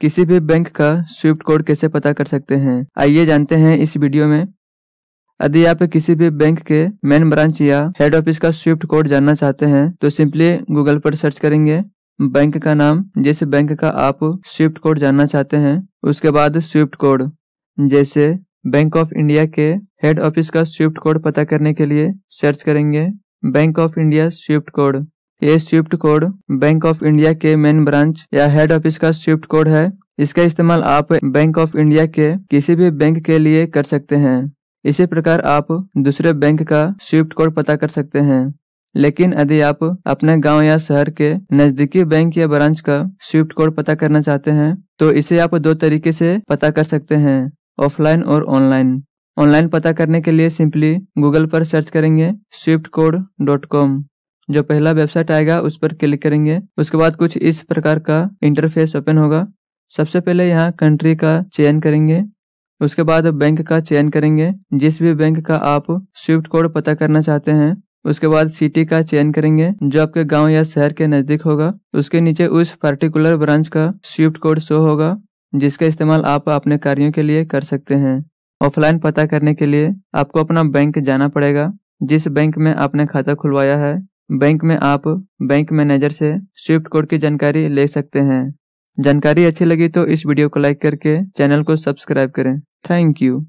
किसी भी बैंक का स्विफ्ट कोड कैसे पता कर सकते हैं आइए जानते हैं इस वीडियो में यदि आप किसी भी बैंक के मेन ब्रांच या हेड ऑफिस का स्विफ्ट कोड जानना चाहते हैं तो सिंपली गूगल पर सर्च करेंगे बैंक का नाम जिस बैंक का आप स्विफ्ट कोड जानना चाहते हैं उसके बाद स्विफ्ट कोड जैसे बैंक ऑफ इंडिया के हेड ऑफिस का स्विफ्ट कोड पता करने के लिए सर्च करेंगे bank of India swift code ये swift code bank of India के मेन ब्रांच या हेड ऑफिस का स्विफ्ट कोड है इसका इस्तेमाल आप बैंक ऑफ इंडिया के किसी भी बैंक के लिए कर सकते हैं इसी प्रकार आप दूसरे बैंक का स्विफ्ट कोड पता कर सकते हैं लेकिन यदि आप अपने गांव या शहर के नजदीकी बैंक या ब्रांच का स्विफ्ट कोड पता करना चाहते हैं तो इसे आप दो तरीके से पता कर सकते हैं ऑफलाइन और ऑनलाइन ऑनलाइन पता करने के लिए सिंपली गूगल पर सर्च करेंगे स्विफ्ट कोड डॉट कॉम जो पहला वेबसाइट आएगा उस पर क्लिक करेंगे उसके बाद कुछ इस प्रकार का इंटरफेस ओपन होगा सबसे पहले यहाँ कंट्री का चयन करेंगे उसके बाद बैंक का चयन करेंगे जिस भी बैंक का आप स्विफ्ट कोड पता करना चाहते हैं उसके बाद सिटी का चयन करेंगे जो आपके गांव या शहर के नज़दीक होगा उसके नीचे उस पर्टिकुलर ब्रांच का स्विफ्ट कोड शो होगा जिसका इस्तेमाल आप अपने कार्यों के लिए कर सकते हैं ऑफलाइन पता करने के लिए आपको अपना बैंक जाना पड़ेगा जिस बैंक में आपने खाता खुलवाया है बैंक में आप बैंक मैनेजर से स्विफ्ट कोड की जानकारी ले सकते हैं जानकारी अच्छी लगी तो इस वीडियो को लाइक करके चैनल को सब्सक्राइब करें थैंक यू